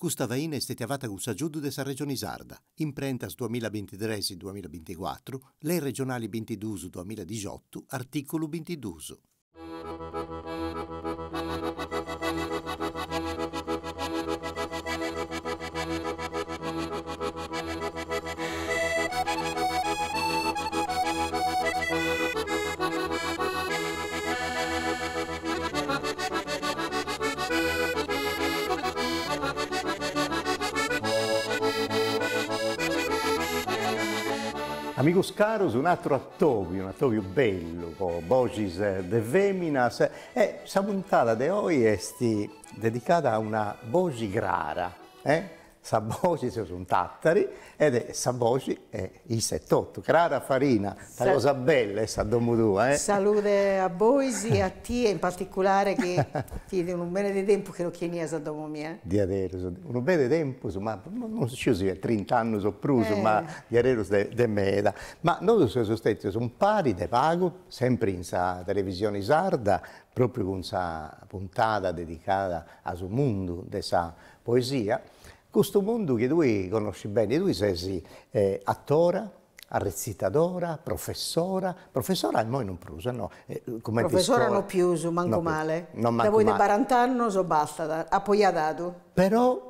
Custa Custavein estetiavata gusa giudu de sa regione Isarda, imprentas 2023-2024, lei regionali 22 2018, articolo 22. Amicus carus, un altro attovio, un attovio bello, con Bocis de Veminas, e eh, questa puntata di oggi è dedicata a una voce grara, eh? Sabboci sono tattari ed è Sabboci è il 78. Cara Farina, Sa la cosa bella è Sadomudua. Eh? Salute a Boisi, a te in particolare che ti dà un bene di tempo che lo chiedi a Sadomomia. Eh? Di adesso, un bene di tempo, ma non ci si è 30 anni soppruso, eh. ma di adesso de, de meda. Ma noi siamo stati un pari de pago, sempre in sa televisione sarda, proprio con sa puntata dedicata a suo mondo, de sa poesia, questo mondo che tu conosci bene, tu sei eh, attora, arrezzitadora, professora, professora noi non prusa, no? Eh, come professora non più uso, manco no, male, non manco da voi male. di 40 anni so basta, ha appoggiatato. Però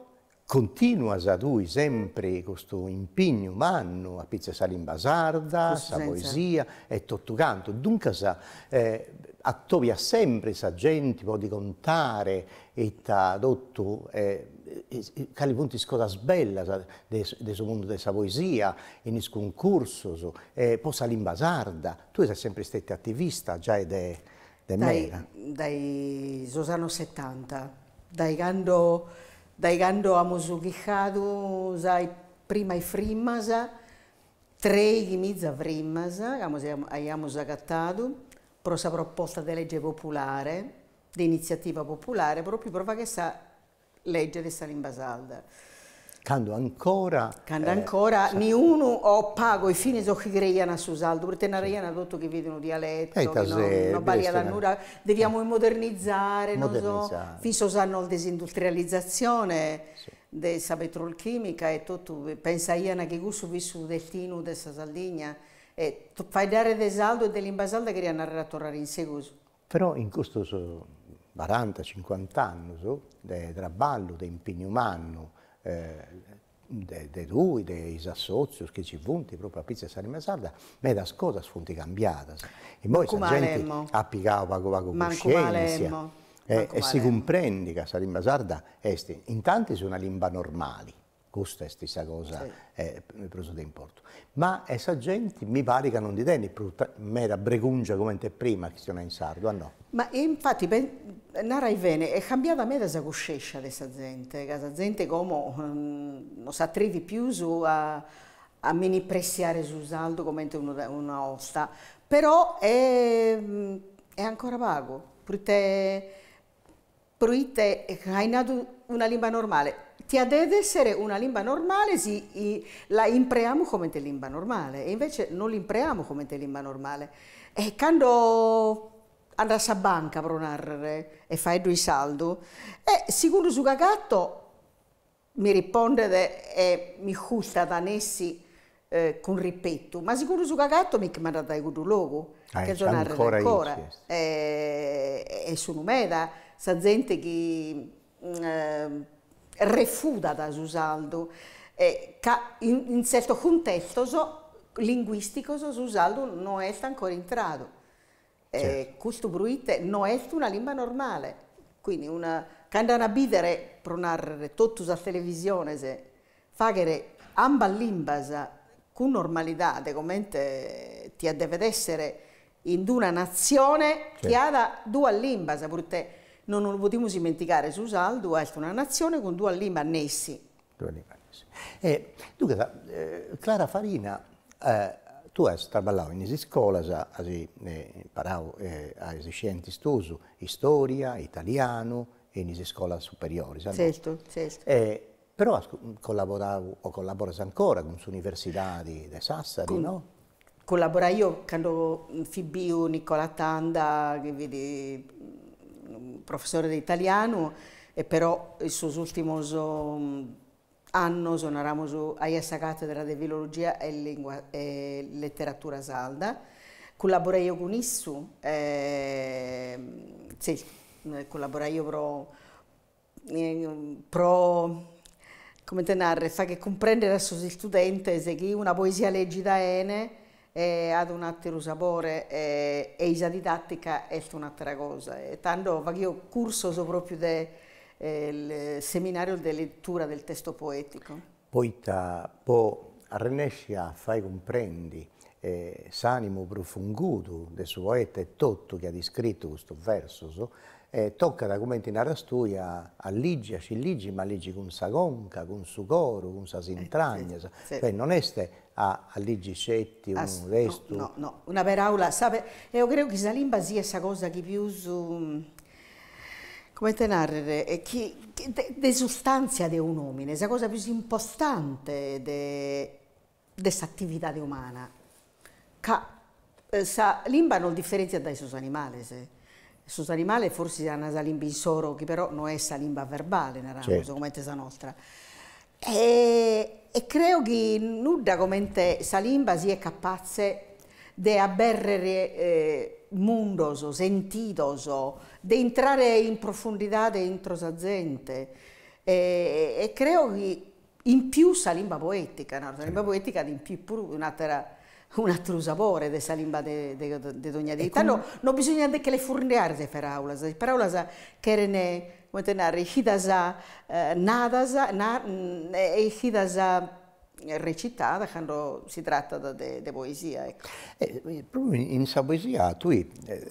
continua a tu sempre questo impegno umano a Pizza in Basarda, Questo poesia e tutto canto, dunque sa, eh, attovia sempre sa gente, può di contare e t'ha dotto... Eh, eh, eh, cali punti scoras bellas eh, de, de su mondo della poesia, in concorso, eh, posa limba sarda. Tu sei sempre stata attivista già de, de dai, mera. Dai Sosano 70, dai quando, dai quando abbiamo ghichado, sai, prima i frimmasa, tre e mezza frimmasa, abbiamo agattato, per la proposta di legge popolare, di iniziativa popolare, proprio per fare questa leggere Salim Basalda. Quando ancora... Quando eh, ancora, eh, niuno o pago i fini so che greiana su saldo, perché eh, non hanno detto che vedono dialetto, che non, non balia la nura, dobbiamo eh. modernizzare, modernizzare, non so, fisso sanno la disindustrializzazione. Sì della petrolchimica e tutto, pensa a che gusto visto destino della Saldigna, e fai dare del saldo e dell'imbasalda che rihanno a tornare in seguito. Però in questo 40-50 anni, so, de traballo, de impegno umano, eh, di lui, dei assozios che ci funti proprio a Pizza Sarima Sarda, ma da cosa funti cambiate. E poi la gente ha picato poco poco coscienza e, eh, e si comprende che Sarima Sarda è, in tanti sono una lingua normale, costa è stessa cosa sì. eh, preso da importo. Ma i gente mi pare che non dicono mera bregungia come te prima che sono in sardo, ah, no? Ma infatti, ben, Nara bene, è cambiata me da Sagoscescia le saggente, che saggente come um, non sa trevi più su a, a mini pressiare su saldo come una, una osta, però è, mm, è ancora vago, perché, perché hai nato una lingua normale, deve essere una lingua normale, si, la impriamo come lingua normale, e invece non l'impriamo come lingua normale. E quando andrà a banca per narrare e fai due saldi, e sicuro su cagatto mi risponde e mi gusta da nessi eh, con ripeto, ma sicuro su cagatto mi chiamano da un luogo, ah, che giornare ancora, ancora. E, e, eh, e sono me sa gente che... Mm, eh, refuta da Susaldo. E in, in certo contesto so, linguistico so, Susaldo non è ancora entrato. Eh, certo. Questo bruite non è una lingua normale. Quindi una, quando a bidere pronarre tutto la televisione, se fagere amba limbas con normalità, come ti deve essere in una nazione certo. che ha due limbas, perché non lo potremmo dimenticare, Susaldo è una nazione con due libanesi. Due libanesi. E, eh, dunque, eh, Clara Farina, eh, tu hai lavorato in scuola, hai imparato, eh, hai eh, scienze studio, storia, italiano, e in scuola superiore. Certo, certo. Eh, però collaboravo o collabora ancora con l'Università di, Sassari, con, no? Collabora io quando mm, Fibio, Nicola Tanda, che vedi un professore di italiano e però il suo ultimo mm, anno sonaravamo su AISA cattedra di filologia e, lingua, e letteratura salda. Collaborai io con Issu, ehm, eh, sì, collaborai io pro, eh, pro come te narre, fa che comprendere al suo studente se che una poesia da ene eh, ad un altro sapore eh, e la didattica è un'altra cosa. E tanto che io curso proprio del eh, seminario di lettura del testo poetico. Poeta, po arnescia fai comprendi eh, s'animo profunguto del suo poeta e tutto che ha descritto questo verso, so, eh, tocca da commenti in Arastuia a Ligi, a Cilligi, ma Ligi con sa conca, con su coro, con sa eh, sintragna, eh, sì, sì. non è ste a, a Ligicetti, un As, resto... No, no, no, una per aula, sape, io credo che la limba sia questa cosa che più... Su, come te narrare, che, che de, de sostanza di un uomo, questa cosa più importante di questa attività umana, che eh, sa, lingua non differenzia dai suoi animali, se. Sus animale eh. forse è una limba in soro, che però non è una limba verbale, narramos, certo. come la nostra. E, e creo che nuddagomente Salimba sia capace di abberrere eh, mundoso, sentidoso, di entrare in profondità dentro la gente. E, e credo che in più Salimba poetica, no? la lingua poetica in più pure un'altra un altro sapore di salimba di Dogna di, Come... No, no, bisogna che le furneare le parole, le parole che erano Muitas na regidas a eh, nadas, na, eixidas recitata quando si tratta di poesia. Ecco. Eh, eh, proprio in, in sa poesia tu eh,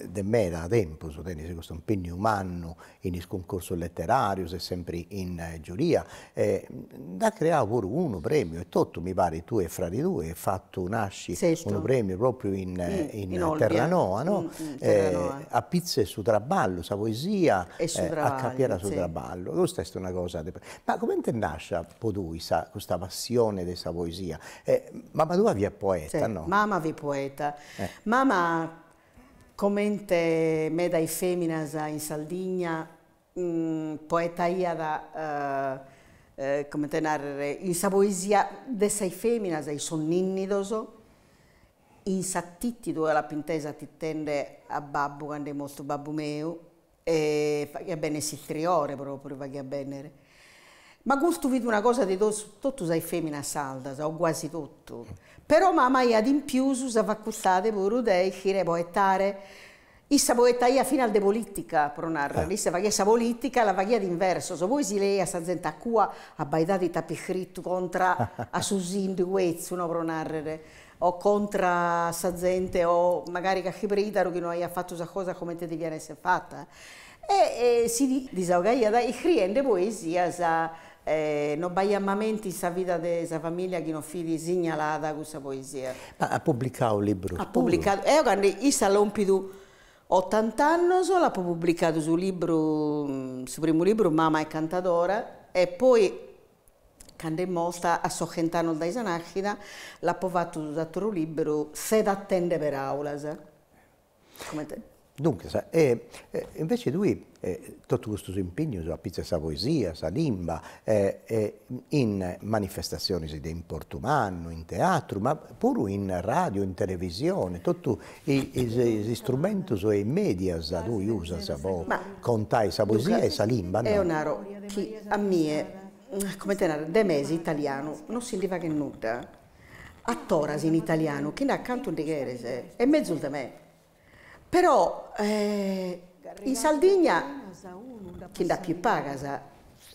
de me da tempo so tennis questo impegno umano in il concorso letterario, sei sempre in eh, giuria, eh, da creare pure uno premio e tutto mi pare tu e fra di due hai fatto nasci un premio proprio in, eh, mm, mm, in, in Terranova, no? Eh, mm, a pizze su traballo, sa poesia e a capiera su sì. traballo, questa è una cosa, de... ma come nasce a questa passione del stessa poesia. Eh, Mamaduavi è poeta, sì, no? Mamavi poeta. Eh. Mm, eh, eh. come te, me dai feminas in Sardegna, poeta iada, eh, eh, come tenere, in sa poesia de sei feminas e sonninnidoso, in sattiti dove la pintesa ti tende a babbo quando è mostro babbo meu, e, fa che bene si triore proprio, va a benere ma gusto vedo una cosa di tutto sei femmina salda, o quasi tutto. Però mai ad adimpiuso, si va custate pure dei fire poetare. Issa poetaia fino al de politica, pronarra. Eh. Issa vaghia sa politica, la vaghia d'inverso. So voi si lei a sa zenta qua, a baidati tapicritto contra a susin di guezzo, no, pronarre. O contra sa gente, o magari cachibrida, che non aia fatto sa cosa come te devi essere fatta. E, e si disaugaia da i criende poesia sa... Eh, non baiamamenti sa vita della famiglia che non fili segnalata questa poesia. Ma ha pubblicato un libro? Ha pubblicato, e eh, quando io salompido 80 anni solo, ha pubblicato sul libro, mm, sul primo libro, Mamma è cantadora, e poi quando è morta a Sorrentano da Isanachina, l'ha fatto un altro libro, Se d'attende per aulas. Come te? Dunque, sa, eh, invece lui, eh, tutto questo suo impegno la pizza e sa poesia, sa limba, eh, eh in manifestazioni di Portumanno, in teatro, ma pure in radio, in televisione, tutti gli strumenti e i media sa, lui usa, sa, bo, contai sa poesia e sa limba. No? È un aro che a me, come te ne de mesi italiano, non si significa che nulla. A Torasi in italiano, che ne ha accanto di Cherese, è mezzo da me. Però eh, in Sardegna chi da più paga,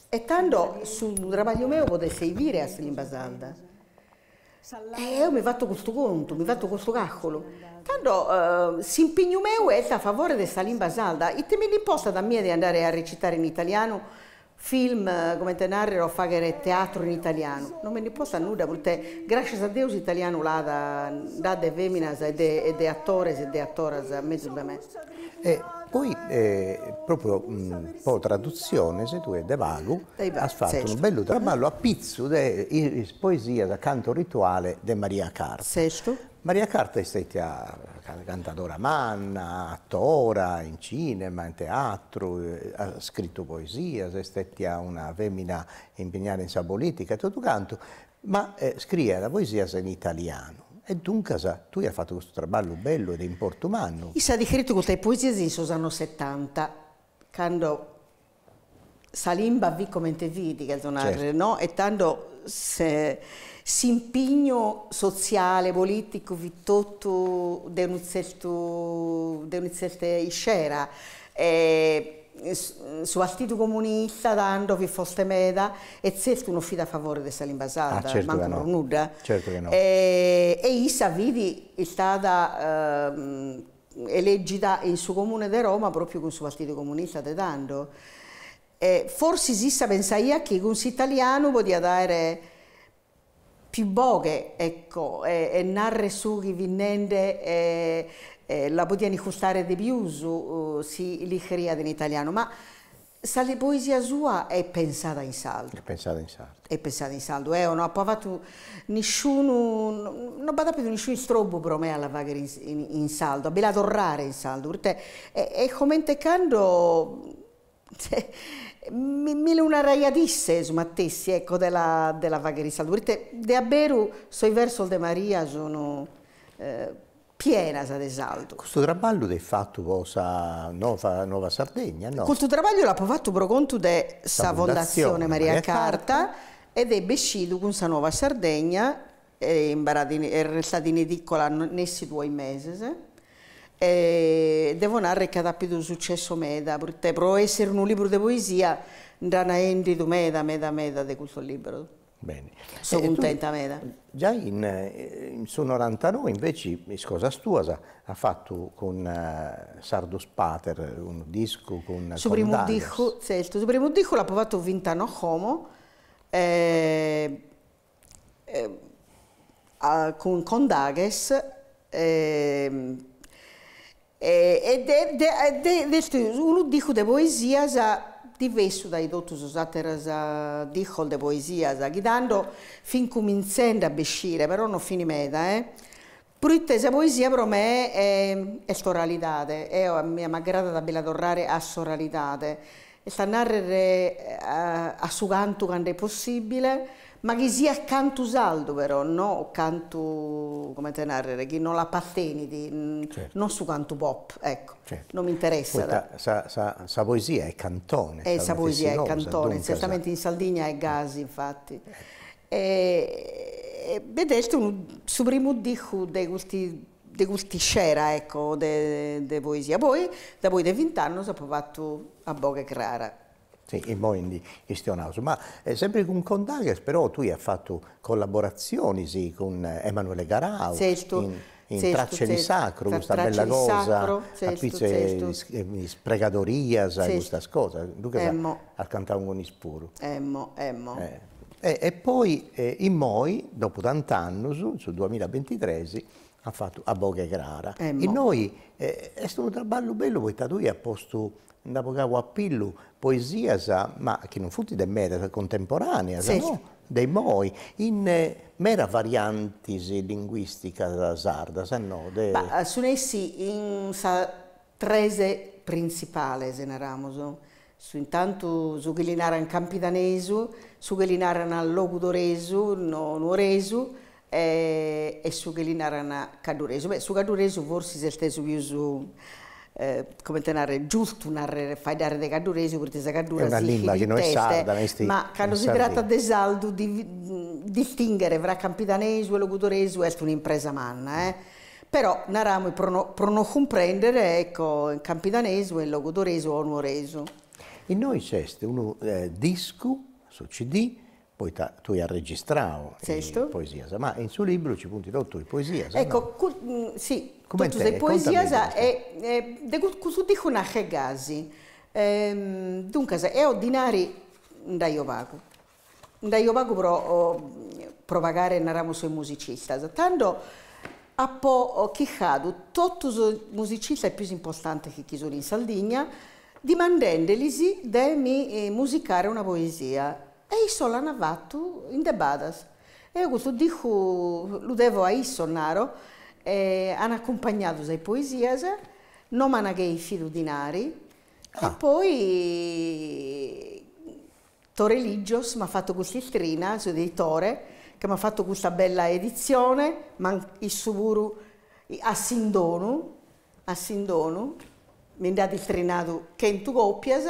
e tanto sul lavoro mio potessi vivere a essere in Basanda. E io mi ho fatto questo conto, mi ho fatto questo calcolo. Tanto eh, s'impegno mio è a favore di salire in basalda e te mi imposta da me di andare a recitare in italiano film eh, come te narrerò fare teatro in italiano. Non me ne posso nulla perché grazie a Dio l'italiano l'ha da, da de veminas e de, de attores e de attoras a mezzo da me. Eh. Poi, eh, proprio un po' traduzione, se tu è De Valu, ha fatto certo. un bello traballo mm-hmm. a Pizzu, de, poesia da canto rituale di Maria Carta. Certo. Maria Carta è stata cantadora manna, attora in cinema, in teatro, eh, ha scritto poesia, è stata una femmina impegnata in sa politica, tutto canto, ma eh, scrive la poesia in italiano e dunque, tu hai fatto questo traballo bello ed in porto importante. Io di ho scritto queste poesie in anni 70, quando Salimba vi commente vidi, che certo. no? E tanto se, si impegno sociale, politico, vi tutto di un certo, scena su Partito Comunista tanto che foste meda e certo non fida a favore dell'invasata, ah, certo manco no. nulla. Certo che no. E, e Issa Vidi è stata eh, elegita in suo comune di Roma proprio con il suo Partito Comunista di tanto. E forse Issa pensava che con italiano poteva dare più boche ecco, e, e narre su chi vinnende. E, eh, la potevano gustare di più, uh, si licheria in italiano, ma la poesia sua è pensata in saldo. È pensata in saldo. È pensata in sardo, eh, non ha provato nessuno, non ha più nessun strobo per me alla vaga in, in, in saldo, ha bellato rare in saldo, perché è, eh, è come quando... Cioè, mi, mi una raiadisse smattessi ecco della, della vagheria perché davvero soi verso de Maria sono eh, piena di Sadesaldo. Questo traballo l'hai fatto posa Nova, Nova Sardegna, no? Questo traballo l'ha fatto per conto della Fondazione Maria, Maria Carta, Carta ed è bescido con sa Nuova Sardegna, è, è restata in edicola nessi due mesi. E devo narrare che ha dato successo meda, perché per essere un libro di poesia, non è meda, meda, meda di questo libro. Bene. Sono eh, contenta, Meda. Già in, eh, in Sonorantano invece Scosa Stuasa ha fatto con uh, Sardo Spater un disco con Su primo disco, certo, su primo disco l'ha provato Vintano Homo eh, eh, con, con Dages eh, ed è, è un disco di poesia diverso dai dotti usati a dico di poesia, sa, chidando fin cominciando a bescire, però non fini meta, eh. Pruitte poesia per me è, è soralità, è la oh, mia magrata da bella tornare a soralità, e sta narrare eh, a, a suo canto quando è possibile, ma che sia canto saldo però, no? Canto, come te narrare, che non la patteni, di, mm, certo. non su canto pop, ecco, certo. non mi interessa. Questa, da... sa, sa, sa, poesia è cantone. Eh, sa poesia è cantone, certamente in Sardegna è Gasi, eh. infatti. E, eh, eh, vedete, un, su primo dico di questi di questi c'era, ecco, di poesia. Poi, da poi 20 anni, si è fatto a Boga Crara. Sì, il Moindi Istionaus. Ma eh, sempre con Condagas, però tu hai fatto collaborazioni sì, con eh, Emanuele Garau. Certo. In, in certo, Tracce certo. di Sacro, questa bella cosa, certo, spregatoria, sai questa cosa, tu che ha eh, cantato con Ispuro. Emmo, eh, emmo. Eh. E, e, poi eh, in Moi, dopo tant'anni, su, su 2023, ha fatto a Boga e Grara. Emmo. E noi, eh, è stato un ballo bello perché tu hai posto Nabucco a Pillu, poesia, sa, ma che non fu di era contemporanea, sì. sa, no? dei moi, in eh, mera variantisi linguistica della sarda, sa no? De... Ma eh, su essi in sa trese principale, se ne ramoso. Su intanto su che in campidanesu, su che in logudoresu, non e, eh, e su che in caduresu. Beh, su caduresu forse se stesso più su eh, come tenere giusto narrare, fai dare dei caduresi, perché se cadura una lingua che non è sarda, teste, ma quando si tratta di saldo, di, distinguere fra campidanesi e locutorese è un'impresa manna, eh? però naramo prono, prono comprendere, ecco, in campidanesi e locutorese o onoreso. E noi c'è un eh, disco su CD, poi ta, tu hai registrato eh, poesia, ma in suo libro ci punti tutto di poesia. Ecco, no? Mm, sì, come poesia te, poesiasa è, è degut cusuti con gasi. Ehm, dunque, è ordinari da Iovago. Da Iovago pro, provagare naramo sui musicisti. Tanto a po' che cado, tutti i musicisti più importanti che chi sono in Sardegna, dimandendelisi di eh, musicare una poesia. E io l'ho fatto in debadas. E io questo dico, lo devo a Issonnaro, eh, hanno accompagnato le poesie, non managhei filo dinari, ah. e poi Tore Ligios mi ha fatto questa strina, su dei Tore, che mi ha fatto questa bella edizione, ma il suburu a Sindonu, a Sindonu, mi ha dato il trinato che in tu coppias,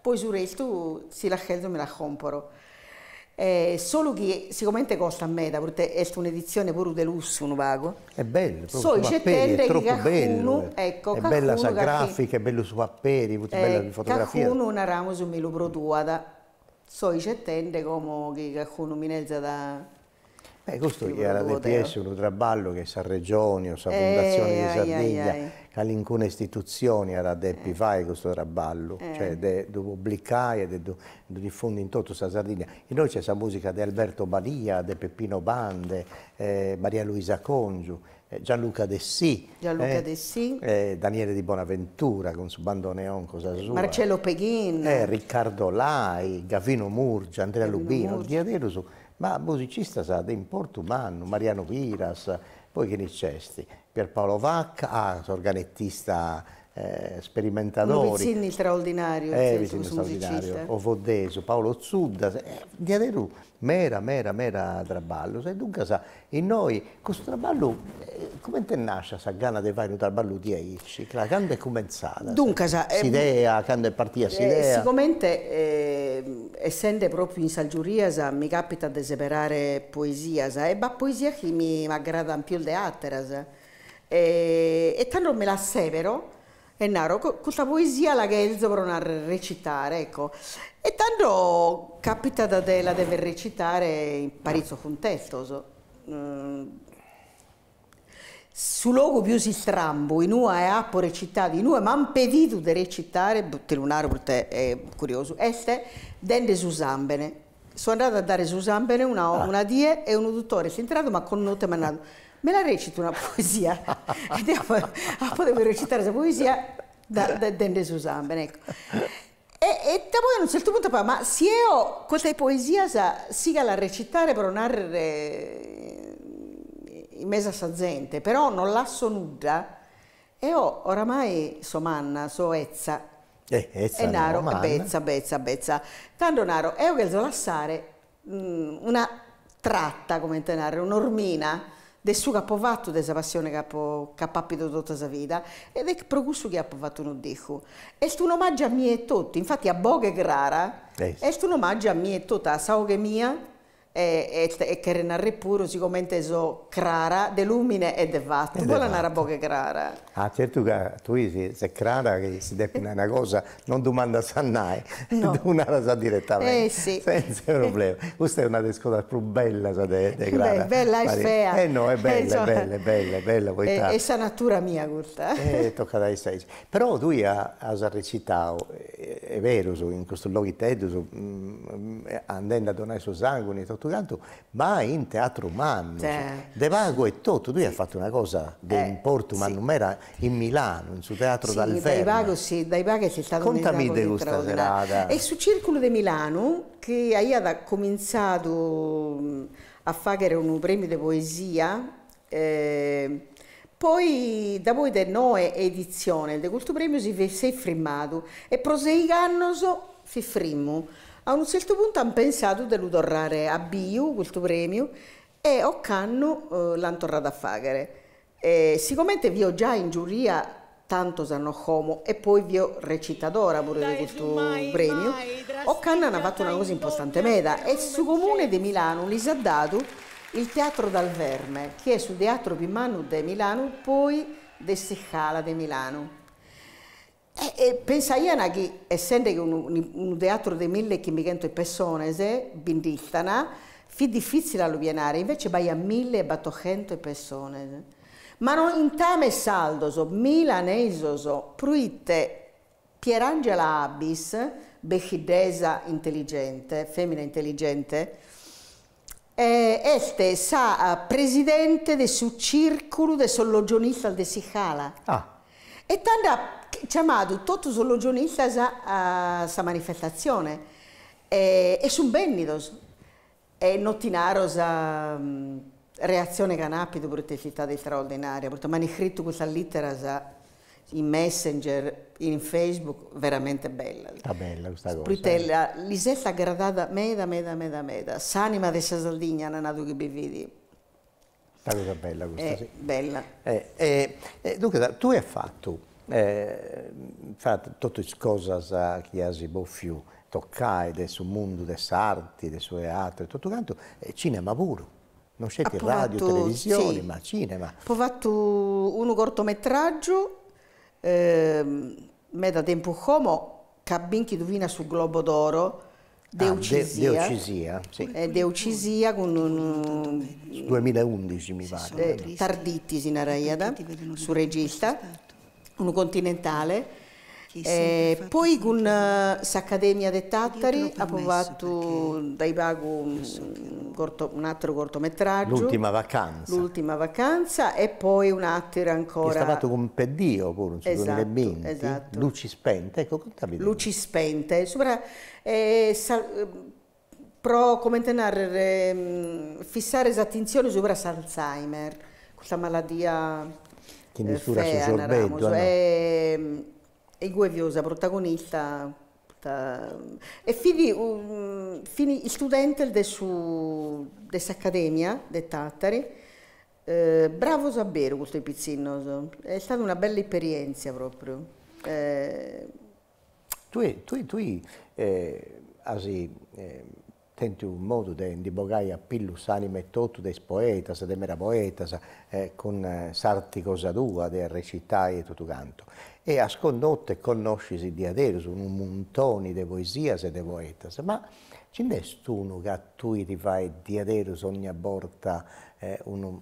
poi su resto si la me la comporo. Eh, solo che sicuramente costa a metà, perché è un'edizione pure di lusso, un vago. È bello, so, c'è è troppo cacuno, bello. Ecco, è bella la grafica, è bello su paperi, è bella eh, fotografia. Cacuno una ramo su me lo produada. So, c'è tende come che cacuno mi da Beh, questo era DPS, un traballo che sa regioni o sa fondazione eh, di Sardegna, eh, eh, che all'incune istituzioni era DEPI eh. fai questo traballo, eh. cioè devo pubblicare, devo diffondere in tutta la Sardegna. E noi c'è la musica di Alberto Balia, di Peppino Bande, eh, Maria Luisa Congiu, Gianluca Dessì, Gianluca Dessì. Daniele Di Bonaventura con su Bandoneon, cosa sua, Marcello Peghin, Riccardo Lai, Gavino Murgia, Andrea Gavino Lubino, Murgia. Diadeluso ma musicista sa di Porto Manno, Mariano Viras, poi che ne c'è? Pierpaolo Vacca, ah, organettista eh, sperimentatori. Un Vizzini straordinario, eh, Vizzini straordinario, Ovodeso, Paolo Zudda, eh, di avere mera, mera, mera traballo. E dunque sa, in noi questo traballo, eh, come te nasce questa gana di fare un traballo di Aici? La cioè, quando è cominciata? Dunque sa, si eh, idea, quando è partita si idea? Eh, sicuramente, essendo proprio in Salgiuria, sa, mi capita di separare poesia, sa, e la poesia che mi aggrada più di altre, e, e tanto me la severo, Ennaro, questa poesia la che Gelzo a recitare, ecco. E tanto capita da te la deve recitare in Parizzo Funtestoso. Mm. Eh, su luogo più si strambo, in una e appo recitato, in una m'han impedito di recitare, telunaro lunare, te è curioso, este, dende Susambene. Sono andata a dare Susambene una, ah. una die e un udutore, si è entrato ma con note mi hanno me la recito una poesia. Andiamo a, a recitare questa poesia da, da, dende Susanben, ecco. E, e da voi a un certo punto poi, ma se io questa poesia sa, siga la recitare per un'arre eh, in mezzo a gente, però non l'asso so e io oramai so manna, so ezza, eh, ezza e naro, no, bezza, bezza, bezza. Tanto naro, e io che so lassare mh, mm, una tratta, come tenere, un'ormina, del suo capovatto della passione capo, capapito tutta la vita ed è per questo che ha fatto un dico. È un omaggio a me e tutti, infatti a Boghe Grara, è eh un omaggio a me e tutta la sauge mia e, e, e che siccome è so crara dell'umine e del vatto. Quella è una roba crara. Ah, certo che ah, tu dici, se crara che si deve una cosa, non domanda a noi, no. una la sa direttamente. Eh sì. Senza eh. problema. Questa è una delle cose più belle de, de crara. Beh, bella e fea. Eh no, è eh, bella, è bella, è bella, eh, è bella. È, è natura mia, Curta. Eh, tocca dai sei. Però tu hai, recitato, è, vero, in questo luogo te, mm, mm, andando a donare il suo sangue, tu canto, ma in teatro umano. Cioè. De Vago è tutto, lui ha fatto una cosa eh, in Porto, ma non era in Milano, in suo teatro sì, dal Dai Vago, sì, dai Vago c'è stato Contami di questa serata. È su Circolo di Milano, che aveva cominciato a fare un premio di poesia, eh, poi da voi del Noe edizione del questo premio si è frimmato e proseguì proseguiranno si firmano. A un certo punto hanno pensato di tornare a Biu, questo premio, e Occanno eh, l'hanno tornato a fare. E, sicuramente vi ho già in giuria tanto sanno homo e poi vi ho recitato ora pure di questo premio. Occanno hanno fatto una cosa importante meta e su comune di Milano gli si è dato il Teatro dal Verme, che è su Teatro Pimanu di Milano, poi di Sicala di Milano. E pensa Iana che, essendo che un, un teatro di 1500 persone, bindistana, è difficile alluviare, invece vai a mille e 1800 persone. Ma non in intame saldoso, milanesoso, pruite Pierangela Abis, bechidesa intelligente, femmina intelligente, este sa eh, presidente del suo circolo de logionista, de Sicala. Ah. E tanda chiamato amado todos os jornalistas a, questa eh, manifestazione E, sono bennidos. E nottinaros a um, mm, reazione canapido brutta città straordinaria. Perché hanno scritto questa lettera in Messenger, in Facebook, veramente bella. Sta ah, bella questa cosa. Spritella, eh? l'isetta gradata meda, meda, meda, meda. S'anima de non ha che bevidi. Sta cosa bella questa, eh, sì. Bella. Eh, eh, eh dunque, tu hai fatto eh, infatti, tutte le cose che si può più toccare del suo mondo delle arti, del suo teatro e tutto quanto, è cinema puro. Non c'è radio, fatto, televisione, sì. ma cinema. Ho fatto un cortometraggio, eh, da tempo come, Cabinchi Duvina sul Globo d'Oro, Deucisia. Ah, de, Deucisia, sì. Eh, Deucisia con un... 2011 mi pare. Eh, Tardittis in Araiada, su regista uno continentale. Eh, poi con l'Accademia eh, dei Tattari ha provato dai Bagu mm, un, un, altro cortometraggio. L'ultima vacanza. L'ultima vacanza e poi un attimo ancora. è stato con Peddio pure, nel esatto, 2020. Esatto. Luci spente, ecco, contami. Luci spente. Sopra, eh, eh pro, come narrare, ehm, fissare attenzione sopra l'Alzheimer, questa malattia che eh, misura Fean, su sorbetto. Eh, Ramos, ehm, è, è Gueviosa, protagonista e fini, um, fini studente de su dell'accademia de Tattari eh, bravo Sabero questo pizzino è stata una bella esperienza proprio eh. tu, tu, tu eh, hai eh, un modo di bogaia pillus anime totudes poetas de mera poetas eh, con eh, sarti cosa tua de recitai e tutto canto e a scondotte conoscisi di aderus un montone de poesias e de poetas ma c'è nessuno che a tui ti fai di aderus ogni volta eh, un,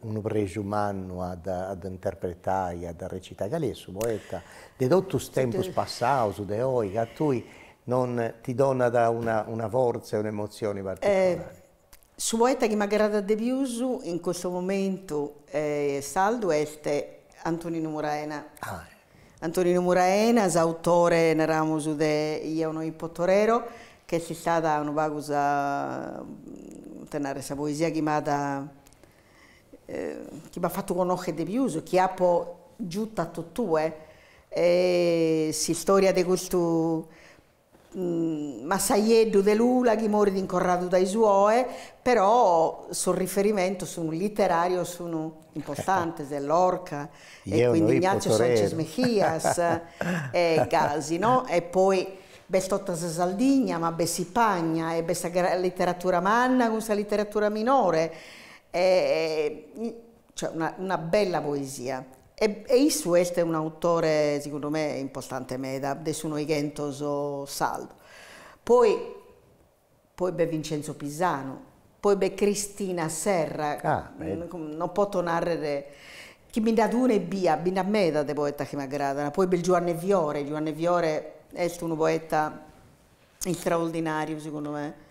un, presumano ad, ad, interpretare ad recitare che lì poeta de totus tempus passaus de oi che a tui non ti dona da una, una forza e un'emozione particolare? Eh, su Poeta che magari de Biusu in questo momento eh, saldo è Antonino Muraena. Ah. Eh. Antonino Muraena, autore nel ramo de Iono Ipotorero, che si sta da un vagusa mm, tenere sa poesia che eh, che mi ha fatto conoscere di più, che ha giù tutto, eh, si storia di questo Massaiedu chi Mori di Incorrado dai Suoe, però sul riferimento su un letterario sono importante eh. dell'Orca, e quindi Ignazio Sanchez Mejias e Gasi, no? E poi Bestotta Saldigna, ma Bessipagna, e questa letteratura manna, questa letteratura minore, e, cioè una, una bella poesia. E, e isso questo è un autore, secondo me, importante meda, adesso noi gentoso saldo. Poi, poi beh Vincenzo Pisano, poi beh Cristina Serra, ah, mm, non posso narrare, che mi dà due e via, mi dà meda di poeta che mi aggradano, poi beh Giovanni Viore, Giovanni Viore è un poeta straordinario secondo me.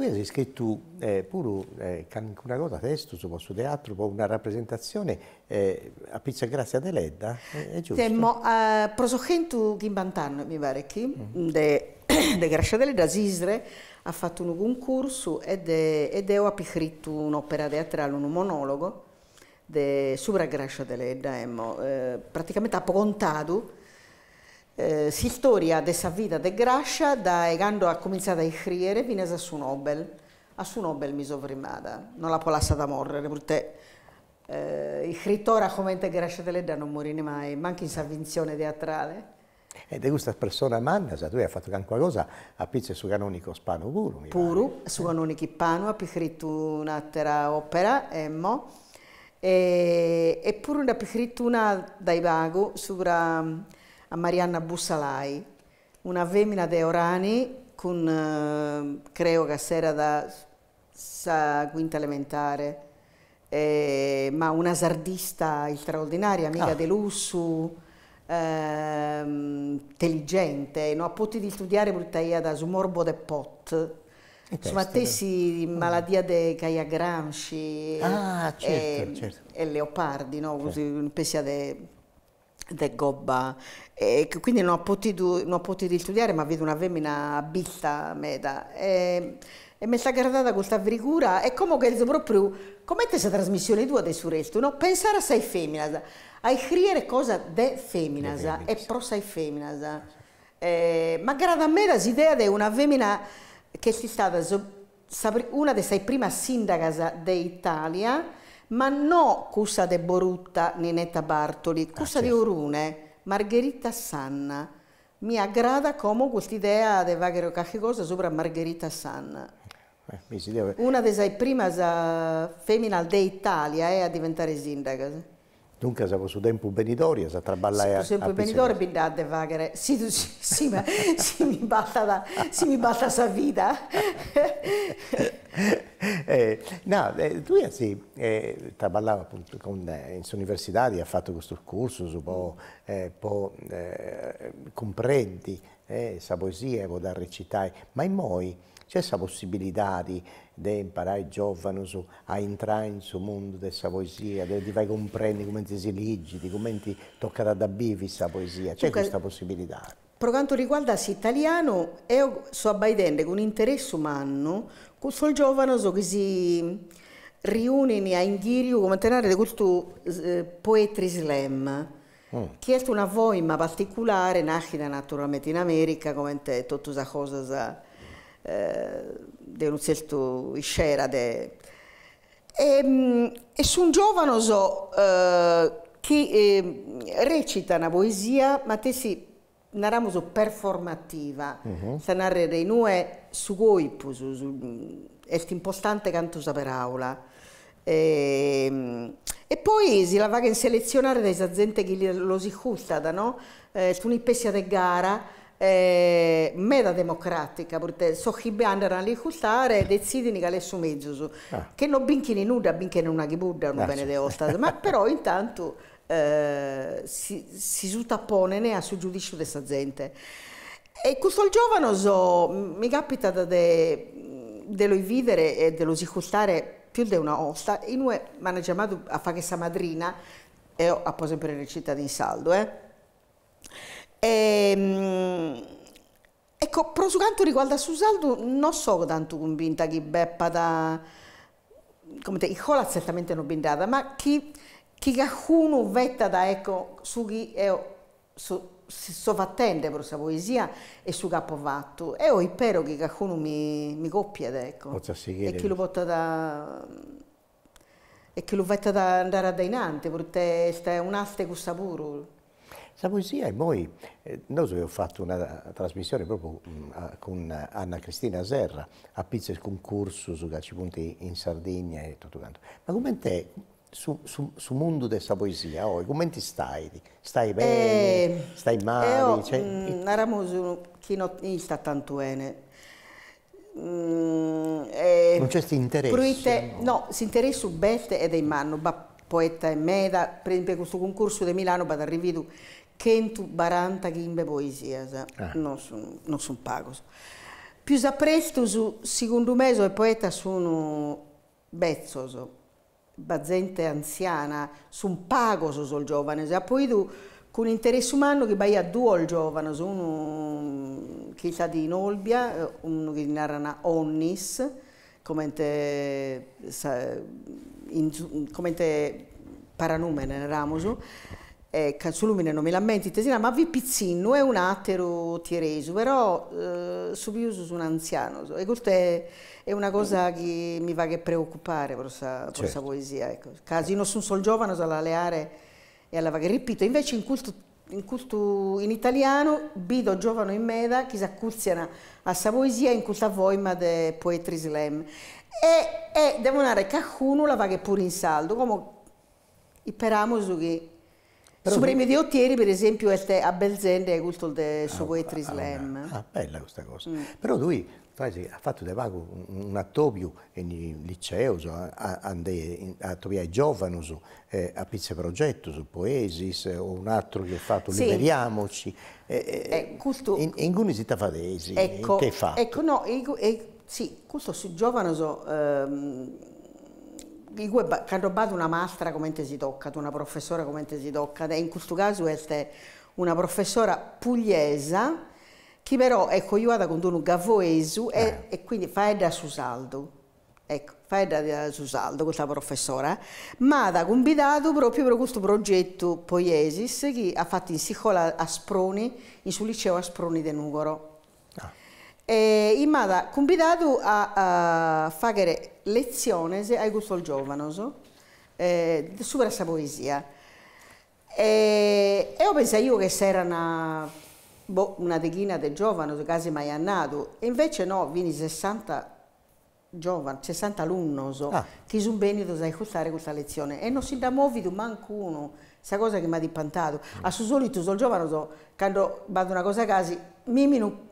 Tu hai scritto eh, pure eh, una cosa, testo sul vostro teatro, poi una rappresentazione eh, a Pizza Grazia de Ledda, è, è giusto? Temo, uh, eh, prosocentu gimbantanno, mi pare che, mm. de, de Grazia de Ledda, Sisre, ha fatto un concorso ed, ed ho scritto un'opera teatrale, un monologo, de, sopra Grazia de Ledda, eh, praticamente ha contato eh, si storia della vita di de Grascia da quando ha cominciato a scrivere fino a suo Nobel. A suo Nobel mi sovrimada, non la può lasciare morire, perché eh, scrittora come te Grascia Teledda non morì mai, manca in savvinzione teatrale. Ed è questa persona manna, tu hai fatto anche qualcosa a pizza su canonico spano puro. Puro, su canonico pano, ha scritto un'altra opera, Emmo, e, e pure ha scritto una dai vago sopra a Marianna Bussalai, una femmina di Orani, con, eh, credo che era da sa, quinta elementare, eh, ma una sardista straordinaria, amica ah. Ehm, di lusso, eh, intelligente, non ha potuto studiare perché da su morbo de pot. Insomma, tesi malattia mm. di Gaia Gramsci ah, certo, e, certo. e, Leopardi, no? Certo. Pensi a de gobba e quindi non ho potuto, non ho potuto studiare ma vedo una femmina bissa meta e, e mi sta guardando questa frigura e comunque è proprio come questa trasmissione tua adesso resto no? pensare a sei femmina a scrivere cosa de femmina e pro sei femmina eh, ma grada a me l'idea di una femmina che si è stata una delle sei prime sindache d'Italia ma no Cussa de Borutta, Ninetta Bartoli, Cussa ah, certo. di Urune, Margherita Sanna. Mi aggrada come questa idea di Vagero Cachicosa sopra Margherita Sanna. Eh, Una delle prime eh, femmine d'Italia è eh, a diventare sindaca. Dunque siamo su tempo benitorio, si traballa sì, a, a benitorio bin date vagare, si, si, si, ma, si mi batta da, si mi batta sa vita. eh, no, eh, tu sì, eh, traballava appunto con, eh, in università, hai fatto questo corso, un po', eh, po comprendi, eh, poesia, vuoi da recitare, ma in moi c'è questa possibilità di, di imparare i giovani su, a entrare in questo mondo della poesia, di, di far comprendere come si legge, di come ti tocca da bivi questa poesia? C'è questa possibilità? Per quanto riguarda l'italiano, io sto abbaidendo con interesse umano con il giovane che si riunisce a Indirio come tenere questo eh, poetry slam. Mm. Che è una voima particolare, nascita naturalmente in America, come tutte queste cose denunzieltu eh, iscera de... Certo e, mm, e su un giovanoso eh, che eh, recita una poesia, ma te si narramoso performativa, uh mhm. -huh. sa narrare in UE su goipu, su, su, è mm, impostante cantusa per aula. E, mm, e poi si la vaga in selezionare da gente che lo si gustano, eh, su un'ipessia de gara, eh, medademokratika burte sohibbean erali hustare decidini che le su mezzo ah. che non binchini nuda binchini una ghibudda non bene ah, de ostas ma però intanto eh, si, si sutappone a su giudizio di questa gente e questo giovane so, mi capita da de, lo vivere e de lo si più di una osta in un mi hanno chiamato a fare questa madrina e ho a sempre recitato in saldo eh e, ehm, ecco, per quanto riguarda Susaldo, non so tanto convinta che Beppa da... come te, il Cola certamente non bindata, ma chi, chi qualcuno vetta da, ecco, su chi è... Su, si sovrattende per questa poesia e su capovatto. E ho spero che qualcuno mi, mi coppia, ecco. E chi lo porta da... E che lo vetta da andare a Dainante, perché è un'asta con sapore. La poesia e noi, noi abbiamo fatto una trasmissione proprio mm, con Anna Cristina Serra a Pizza e Concurso su Punti in Sardegna e tutto quanto. Ma come te, su, su, su mondo della poesia, oggi, come ti stai? Stai bene? Eh, stai male? Io, eh, oh, cioè, mh, mm, eravamo su chinotista tantuene. Mm, eh, non c'è interesse? Pruite, no, si interessa su bette ed è in mano, poeta e meda, per esempio questo concorso di Milano, vado a rivedo kentu baranta gimbe poesias, ah. non sono non son pagos. Più a presto, secondo me, i poeti sono bezzos, la gente anziana, sono pagos sul giovane, e poi tu con interesse umano che vai a due giovani, uno mm, che sta di Nolbia, eh, uno che narra Onnis, come te, in, come te paranumene, Ramosu, eh, Canzolumine non mi lamenti tesina, ma vi pizzino è un atero tiereso, però eh, subiuso su un anziano, e questa è, è, una cosa che mi va che preoccupare per questa certo. poesia, ecco. Casi non sono solo giovane, sono aree e alla vaga, ripeto, invece in questo, in culto in italiano, bido giovane in meda, che si accurziano a questa poesia, in questa voima de poetri slam. E, e devo dire che a la vaga pure in saldo, come i che però Su di Ottieri, per esempio, a Belzende hai culto il ah, suo poetry ah, slam. Ah, ah, bella questa cosa. Mm. Però lui ha fatto de vago un attobio in liceo, attobio ai giovani, eh, a pizze progetto, su poesis, eh, o un altro che ha fatto sì. Liberiamoci. Eh, eh, culto... Eh, in, in cui si tafadesi, ecco, che fa? Ecco, no, e, e, sì, questo su giovanoso... Ehm, cui ha rubato una mastra come te si tocca, una professora come te si tocca, e in questo caso questa è una professora pugliese che però è coiuata ecco, con un gavoesu e, eh. e quindi fa da Susaldo. Ecco, fa da eh, Susaldo questa professora, ma ha convidato proprio per questo progetto Poiesis che ha fatto in Sicola a Sproni, in sul liceo a Sproni di Nugoro. Ah. E in mada convidado a, a fare lezioni ai gusto giovani eh, su questa poesia. E, e io pensavo io che c'era una, boh, una decina di giovani, quasi mai annato, e invece no, vieni 60 giovani, 60 alunni ah. che sono venuti a ascoltare questa lezione e non si dà movito manco uno, questa cosa che mi ha dipantato. Mm. A suo solito sono giovani, quando vado una cosa a casa, mi minuto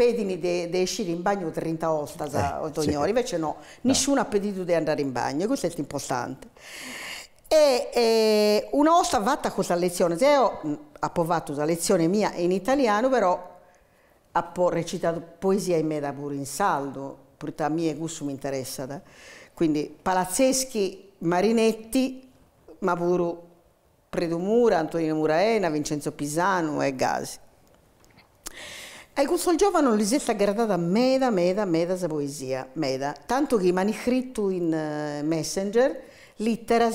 pedini di uscire in bagno 30 ostas eh, ogni sì. invece no, nessuno ha pedito di andare in bagno, questo è importante. E, e una osta fatta questa lezione, se ho fatto la lezione mia in italiano, però ho recitato poesia in me da pure in saldo, pure a mie gusto mi interessa, da. Eh. quindi Palazzeschi, Marinetti, ma pure Predo Mura, Antonino Muraena, Vincenzo Pisano e Gasi. A Augusto giovane gli è aggradata meda, meda, meda sa poesia, meda. Tanto che i scritto in eh, Messenger, lettera,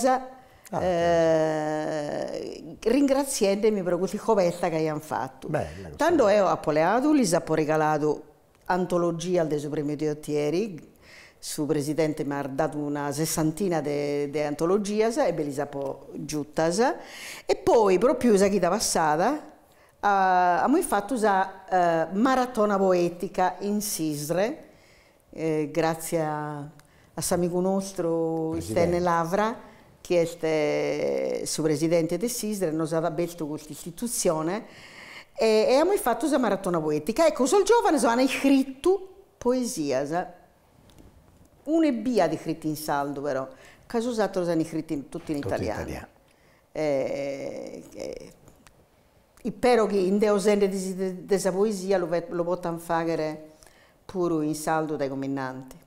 Ah, eh, ringraziandomi per questa coperta che hanno fatto. Bella, Tanto io a poleato, gli ho regalato antologia al suo premio Ottieri, su presidente mi ha dato una sessantina di antologie e me li ho giuttas. E poi proprio la chita passata eh, abbiamo fatto una eh, maratona poetica in Sisre, eh, grazie a, a Samico nostro Stene Lavra, che è il suo presidente di Sisre, non aveva belto questa istituzione, e, e abbiamo fatto una maratona poetica. Ecco, sul giovane hanno scritto poesia, una bia di scritti in saldo però, caso usato hanno scritto tutto in italiano. Tutto in italiano. Eh, eh, che in deosende di, desa poesia lo, lo potan fare pure in saldo dai commendanti.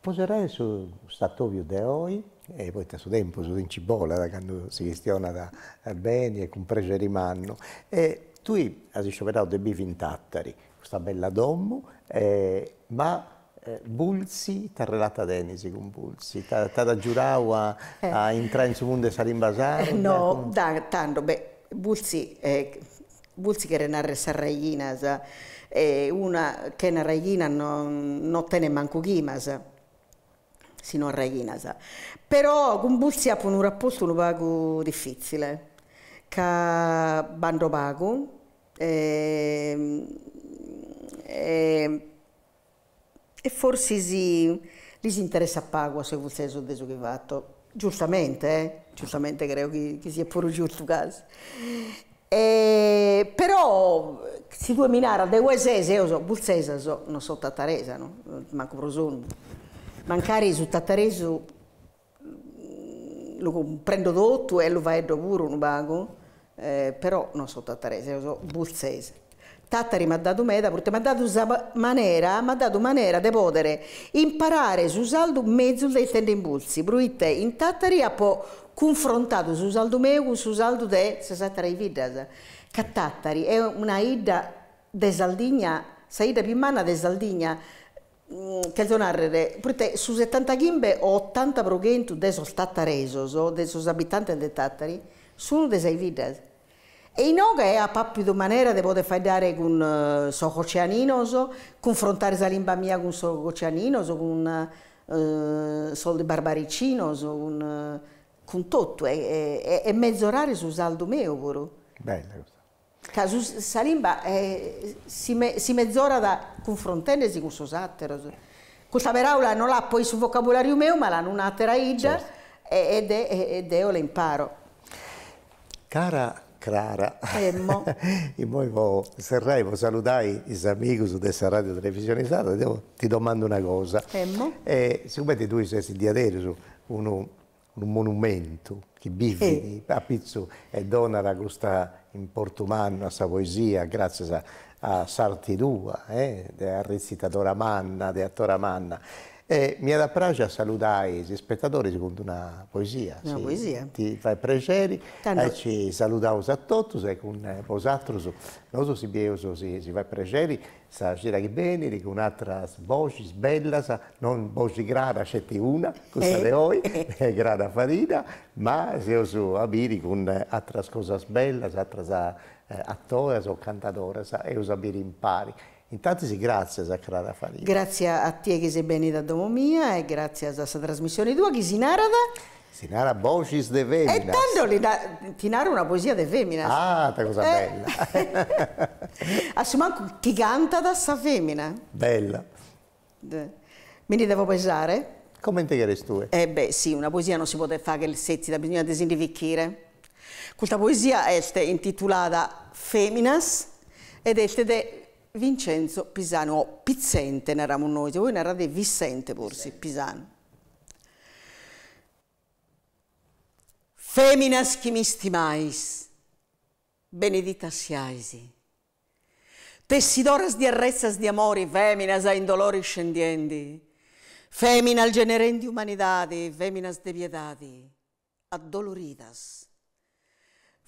Poserei su Statovio di Oi e poi a suo tempo su Cibola, da quando si questiona da beni e con compreso Rimanno. E tu hai scioperato bivi in Tattari, questa bella domo, eh, ma eh, Bulzi, ti relata Denisi con Bulzi, ti ha giurato a, eh. a entrare in suo mondo e sarà invasato? No, eh, da, tanto, beh, Bulzi eh, Vulziker è una sarrainas, e una che è una raina non, non tiene manco chimas, se non rainas. Però con Vulzi ha un rapporto un poco difficile, ehm, ehm, che bando pago, e, e, e forse si, gli si interessa a pago se Vulzi è sotteso che fatto giustamente, eh? giustamente credo che, che sia pure giusto caso. E, eh, però si due minara de Guesese, io so Bulsese, so, non so Tattaresa, no? manco prosondo. Mancare su Tattareso mm, lo comprendo tutto e lo vedo pure un bago, eh, però non so Tattaresa, io so Bulsese. Tattari mi ha dato meda, perché mi ha dato una maniera, mi ha dato maniera di poter imparare su saldo mezzo dei tende in impulsi, bruite in Tattari a po' confrontato su Susaldo meu su saldo de 63 vidas. Cattattari è una ida de Saldigna, sa ida pimmana de Saldigna, mm, che devo narrare, su 70 ghimbe o 80 proghento de sos tattaresos, o de sos abitanti de Tattari, sono de 6 vidas. E in oga è a papido maniera di poter fare con uh, eh, so cocianinos, confrontare la limba mia con so cocianinos, con uh, eh, sol barbaricino, barbaricinos, con... Uh, eh, con tutto, è, è, è mezz'orare su saldo mio pure. Bella cosa. Caso Salimba eh, si, me, si mezz'ora da confrontendosi con suo sattero. Questa parola non l'ha poi sul vocabolario mio, ma l'ha un'altra idea certo. ed, è, ed io l'imparo. Cara Clara, io e poi vo, serrai, vo salutai i amici su questa radio televisione stata, ti domando una cosa. Emmo. Eh, siccome tu sei di su uno un monumento che Bifidi eh. a Pizzo e donara questa importante sua poesia grazie a, a Sarti Dua, eh, a recitadora Manna, di attore Manna. E Mia Pragia salutare gli spettatori secondo una poesia. Una sì. poesia. Ti fai piacere e eh, ci salutiamo a tutti e con posatros. Eh, Noi si bevono, si, si fa piacere, sa gira che bene, con un'altra voce bella, non voce grada, c'è una, questa eh. di voi, è eh, grada farina, ma se io sono a Biri con altre cose belle, altre attore, sono cantatore, e io sapere impari. Intanto sì, grazie a Carrara Farina. Grazie a te che sei bene da domo mia e grazie a questa trasmissione tua che si narada. Si narra Bocis de Veminas. E tanto da, ti narra una poesia de Veminas. Ah, te cosa eh. bella. Assumanco chi canta da sta femmina. Bella. Quindi devo pensare. Come integreresti tu? Eh beh sì, una poesia non si può fare che il sezzi, bisogna disinvicchire. Questa poesia è intitolata Feminas ed è Vincenzo Pisano, o Pizzente narramo noi, voi narrate Vicente forse, Pisano. Feminas chi mi stimais, benedita siaisi. Tessidoras di arrezzas di amori, feminas a indolori scendiendi. Femina al generendi umanidade, feminas de piedadi, addoloridas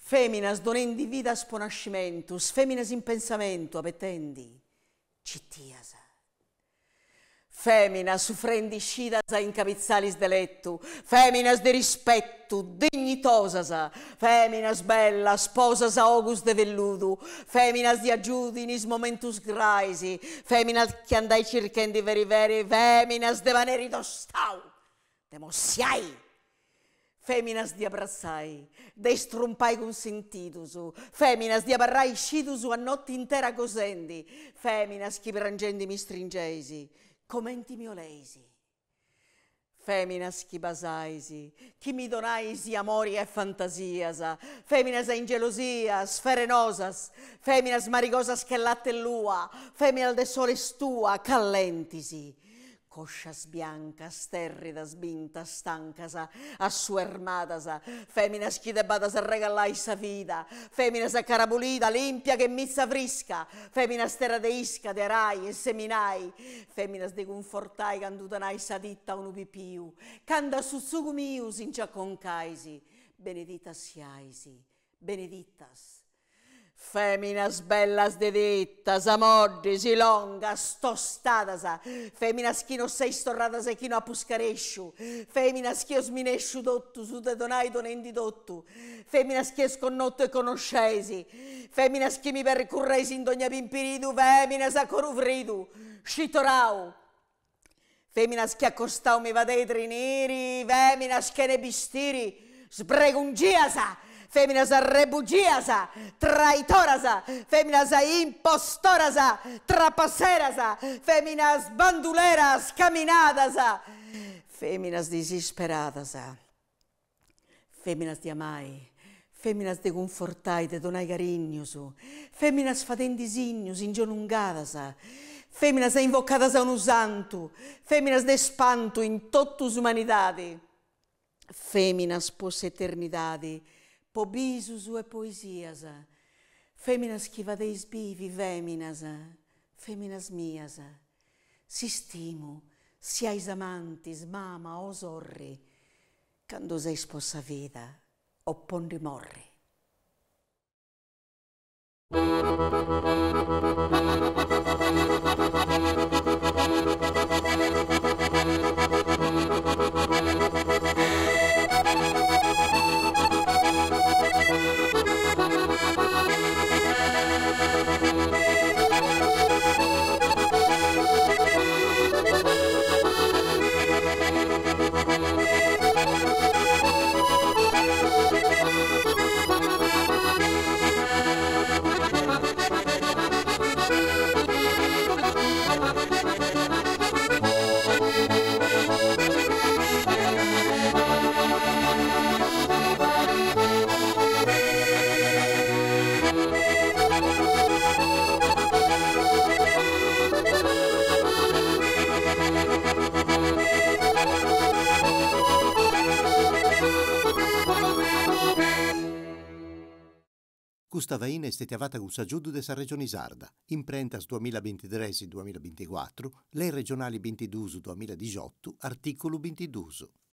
Feminas donendi vita po nascimentus, feminas in pensamento apetendi, cittiasa. Femina suffrendi scidasa in capizzalis delettu, feminas de rispetto, dignitosasa, feminas bella, sposasa augus de velludu, feminas di agiudinis momentus graisi, feminas che andai circendi veri veri, feminas de maneri dostau, de mossiai Feminas di abbrassai, dei strumpai consentitusu, feminas di abarrai scitusu a notte intera cosendi, feminas chi prangendi mi stringesi, mio mioleisi. Feminas chi basaisi, chi mi donaisi amori e fantasiasa, feminas in gelosia, sferenosas, feminas marigosas che latte lua, feminas de sole stua, callentisi, Coscia sbianca, sterrida, sbinta, stancasa, assuermatasa, femmina schidebatasa, regalaisa vita, femmina saccarabulita, limpia che mizza frisca, femmina steradeisca, derai e seminai, femmina de sdeconfortai, candutanai saditta un upipiu, canda sussugumiu, sincia concaisi, benedita siaisi, benedictas. Feminas bellas de ditas, amordes e longas, tostadas, feminas chi non sei estorradas e que não apuscareixo, feminas chi os mineixo dotto, su de donai donendi dotto, feminas que esconnotto e conoscesi, feminas chi mi percurresi in dogna pimpiridu, feminas a coruvridu, scitorau, feminas chi accostau mi vadei triniri, feminas que ne bistiri, spregungiasa, fêmeas rebudias, traitoras, fêmeas impostoras, trapaceiras, fêmeas banduleiras, caminadas, fêmeas desesperadas, fêmeas de amai. Fêmeas de confortai, de donai garinhos, fêmeas fazendo desenhos, engiolungadas, fêmeas invocadas a um santo, fêmeas de espanto em todos humanidade, fêmeas pós eternidade, po bisusu poesia é poesias, feminas que vadeis bivi, veminas, feminas mias, si stimo, siais amantes, mama, orri, quando seis possa vida, oppondi morri. Thank stetiavata este avatarus agiudo dessa regione sarda, imprentas 2023-2024, lei regionali 22 2018, articolo 22.